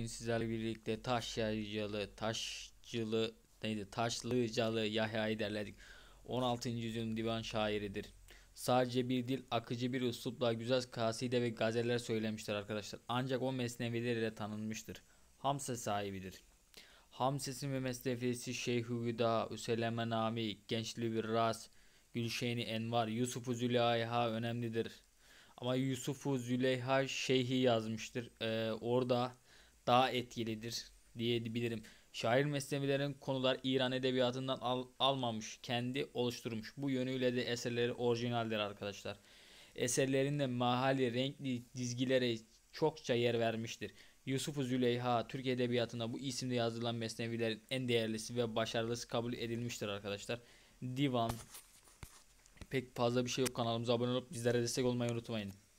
Bugün sizlerle birlikte taş yayıcalı, taşcılı neydi? Taşlıcalı Yahya'yı derledik. 16. yüzyılın divan şairidir. Sadece bir dil, akıcı bir üslupla güzel kaside ve gazeller söylemiştir arkadaşlar. Ancak o mesnevileriyle tanınmıştır. Hamse sahibidir. Hamses'in ve mesnevisi Şeyh-i Güda, Üseleme Nami, Gençli bir Ras, Gülşeni Envar, Yusuf-u Züleyha önemlidir. Ama Yusuf-u Züleyha Şeyh'i yazmıştır. Ee, orada daha etkilidir diyebilirim. Şair mesnevilerin konular İran edebiyatından al almamış, kendi oluşturmuş. Bu yönüyle de eserleri orijinaldir arkadaşlar. Eserlerinde mahali, renkli dizgilere çokça yer vermiştir. Yusuf Züleyha Türk Edebiyatı'na bu isimle yazılan mesnevilerin en değerlisi ve başarılısı kabul edilmiştir arkadaşlar. Divan pek fazla bir şey yok kanalımıza abone olup bizlere destek olmayı unutmayın.